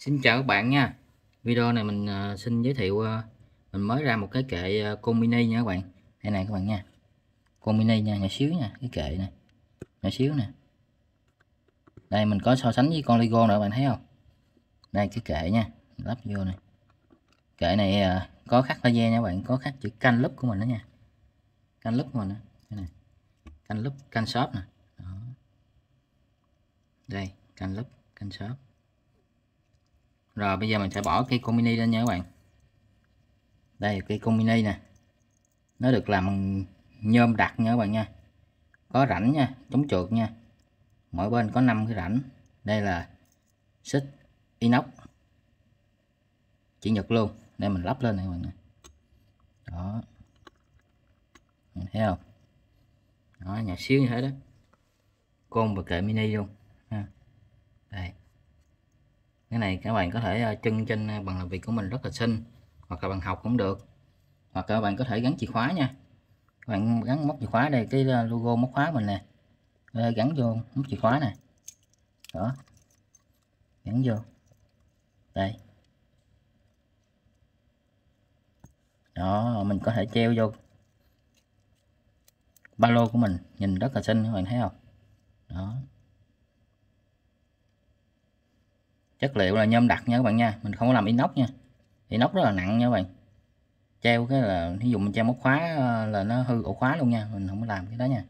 Xin chào các bạn nha Video này mình ờ, xin giới thiệu ờ, Mình mới ra một cái kệ ờ, con mini nha các bạn Đây này các bạn nha Con mini nha, nhỏ xíu nha, cái kệ này Nhỏ xíu nè Đây mình có so sánh với con Lego nữa các bạn thấy không Đây cái kệ nha Lắp vô này Kệ này có khắc laser nha các bạn Có khắc chữ canh lúp của mình đó nha Canh lúp của mình đó Đây này. Canh lúp, canh shop nè Đây, canh lúp, canh shop rồi bây giờ mình sẽ bỏ cây con mini lên nha các bạn đây cây con mini nè nó được làm bằng nhôm đặc nha các bạn nha có rãnh nha chống trượt nha mỗi bên có 5 cái rãnh đây là xích inox chữ nhật luôn đây mình lắp lên này các bạn nè đó mình thấy không đó nhỏ xíu như thế đó con và kệ mini luôn ha cái này các bạn có thể ờ, chân trên ờ, bằng làm việc của mình rất là xinh hoặc là bằng học cũng được hoặc các bạn có thể gắn chìa khóa nha các bạn gắn móc chìa khóa đây cái ờ, logo móc khóa mình nè gắn vô móc chìa khóa nè đó gắn vô đây đó mình có thể treo vô ba lô của mình nhìn rất là xinh các bạn thấy không đó chất liệu là nhôm đặc nha các bạn nha mình không có làm inox nha inox rất là nặng nha các bạn treo cái là ví dụ mình treo móc khóa ờ, là nó hư ổ khóa luôn nha mình không có làm cái đó nha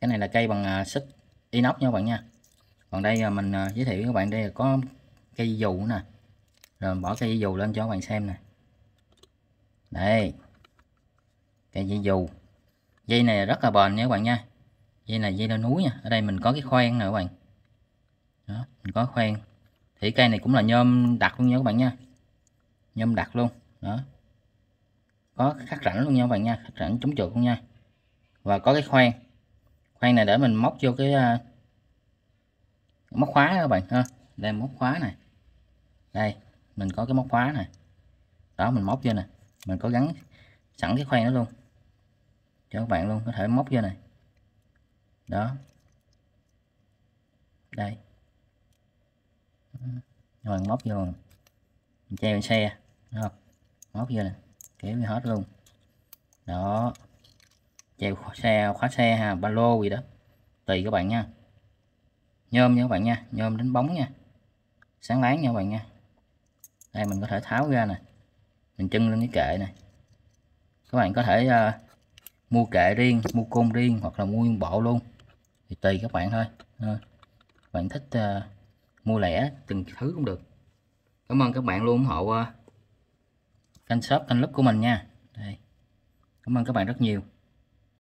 cái này là cây bằng ờ, xích inox nha các bạn nha còn đây là mình ờ, giới thiệu các bạn đây là có cây dù nè rồi mình bỏ cây dù lên cho các bạn xem nè đây cây dây dù dây này rất là bền nha các bạn nha dây này dây lên núi nha ở đây mình có cái khoen nè các bạn đó mình có khoen thì cây này cũng là nhôm đặc luôn nha các bạn nha nhôm đặc luôn đó có khắc rãnh luôn nha các bạn nha khắc rãnh chống trượt luôn nha và có cái khoan khoan này để mình móc vô cái à, móc khóa các bạn ha đây móc khóa này đây mình có cái móc khóa này đó mình móc vô nè mình có gắn sẵn cái khoan đó luôn cho các bạn luôn có thể móc vô này đó đây rồi móc vô mình treo xe đúng không móc vô nè kéo hết luôn đó treo xe khóa xe ha ba lô gì đó tùy các bạn nha nhôm nha các bạn nha nhôm đánh bóng nha sáng láng nha các bạn nha đây mình có thể tháo ra nè mình trưng lên cái kệ này các bạn có thể uh, mua kệ riêng mua côn riêng hoặc là mua nguyên bộ luôn thì tùy các bạn thôi ờ, các bạn thích uh, mua lẻ từng thứ cũng được cảm ơn các bạn luôn ủng hộ kênh ờ, shop kênh lớp của mình nha Đây. cảm ơn các bạn rất nhiều